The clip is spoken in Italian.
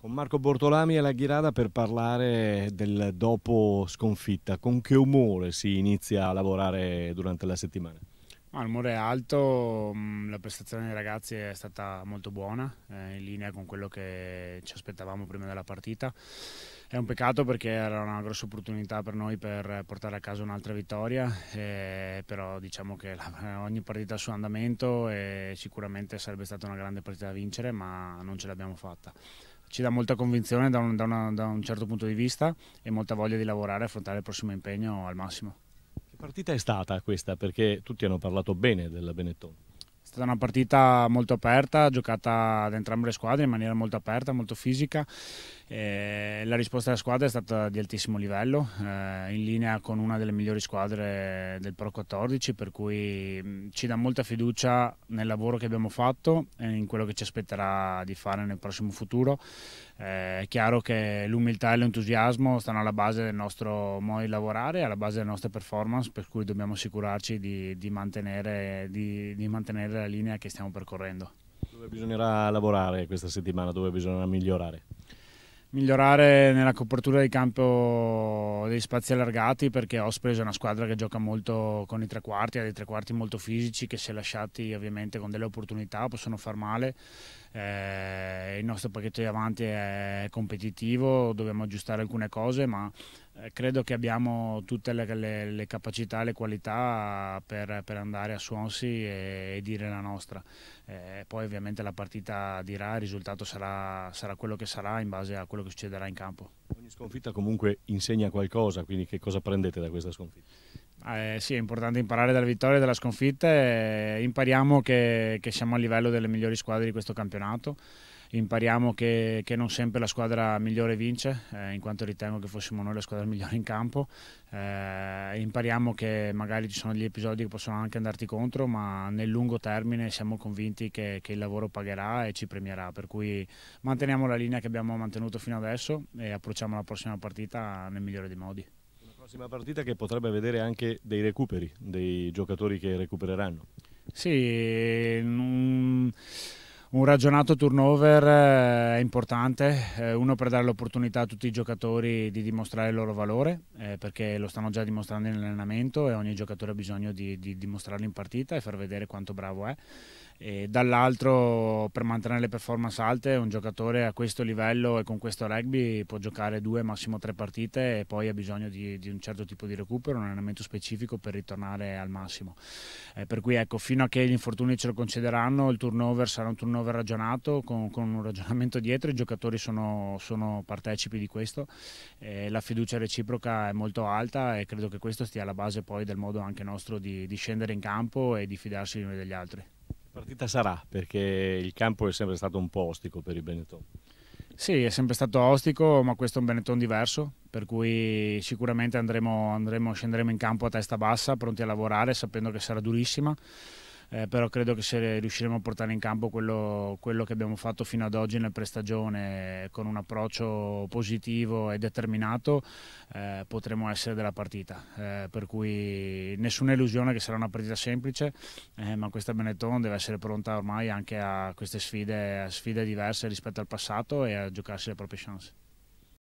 Con Marco Bortolami e la Ghirada per parlare del dopo sconfitta. Con che umore si inizia a lavorare durante la settimana? l'umore è alto, mm, la prestazione dei ragazzi è stata molto buona, eh, in linea con quello che ci aspettavamo prima della partita. È un peccato perché era una grossa opportunità per noi per portare a casa un'altra vittoria, eh, però diciamo che la, ogni partita ha il suo andamento e sicuramente sarebbe stata una grande partita da vincere, ma non ce l'abbiamo fatta ci dà molta convinzione da un, da, una, da un certo punto di vista e molta voglia di lavorare e affrontare il prossimo impegno al massimo. Che partita è stata questa? Perché tutti hanno parlato bene della Benetton. È stata una partita molto aperta, giocata da entrambe le squadre in maniera molto aperta, molto fisica. E la risposta della squadra è stata di altissimo livello, eh, in linea con una delle migliori squadre del Pro 14, per cui mm, ci dà molta fiducia nel lavoro che abbiamo fatto e in quello che ci aspetterà di fare nel prossimo futuro. Eh, è chiaro che l'umiltà e l'entusiasmo stanno alla base del nostro modo di lavorare, alla base delle nostre performance, per cui dobbiamo assicurarci di, di mantenere, di, di mantenere la linea che stiamo percorrendo. Dove bisognerà lavorare questa settimana, dove bisognerà migliorare? Migliorare nella copertura di campo degli spazi allargati perché Ospreys è una squadra che gioca molto con i tre quarti, ha dei tre quarti molto fisici che se lasciati ovviamente con delle opportunità possono far male. Eh, il nostro pacchetto di avanti è competitivo, dobbiamo aggiustare alcune cose ma eh, credo che abbiamo tutte le, le, le capacità, le qualità per, per andare a Suonsi e, e dire la nostra. Eh, poi ovviamente la partita dirà, il risultato sarà, sarà, quello che sarà in base a quello che succederà in campo. Ogni sconfitta comunque insegna qualcosa, quindi che cosa prendete da questa sconfitta? Ah, eh, sì, è importante imparare dalle vittorie e dalle sconfitte, eh, impariamo che, che siamo a livello delle migliori squadre di questo campionato impariamo che, che, non sempre la squadra migliore vince, eh, in quanto ritengo che fossimo noi la squadra migliore in campo, eh, impariamo che magari ci sono degli episodi che possono anche andarti contro, ma nel lungo termine siamo convinti che, che il lavoro pagherà e ci premierà, per cui manteniamo la linea che abbiamo mantenuto fino adesso e approcciamo la prossima partita nel migliore dei modi Una prossima partita che potrebbe vedere anche dei recuperi, dei giocatori che recupereranno. Sì, non... Mm, un ragionato turnover eh, è importante, eh, uno per dare l'opportunità a tutti i giocatori di dimostrare il loro valore, eh, perché lo stanno già dimostrando in allenamento e ogni giocatore ha bisogno di, di dimostrarlo in partita e far vedere quanto bravo è e dall'altro per mantenere le performance alte un giocatore a questo livello e con questo rugby può giocare due, massimo tre partite e poi ha bisogno di, di un certo tipo di recupero, un allenamento specifico per ritornare al massimo. Eh, per cui ecco, fino a che gli infortuni ce lo concederanno il turnover sarà un turnover ragionato con, con un ragionamento dietro, i giocatori sono, sono partecipi di questo, eh, la fiducia reciproca è molto alta e credo che questo stia alla base poi del modo anche nostro di, di scendere in campo e di fidarsi gli uni degli altri partita sarà? Perché il campo è sempre stato un po' ostico per il Benetton. Sì, è sempre stato ostico, ma questo è un Benetton diverso, per cui sicuramente andremo, andremo, scenderemo in campo a testa bassa, pronti a lavorare, sapendo che sarà durissima eh, però credo che se riusciremo a portare in campo quello, quello che abbiamo fatto fino ad oggi nel prestagione eh, con un approccio positivo e determinato eh, potremo essere della partita, eh, per cui nessuna illusione che sarà una partita semplice, eh, ma questa Benetton deve essere pronta ormai anche a queste sfide, a sfide diverse rispetto al passato e a giocarsi le proprie chance.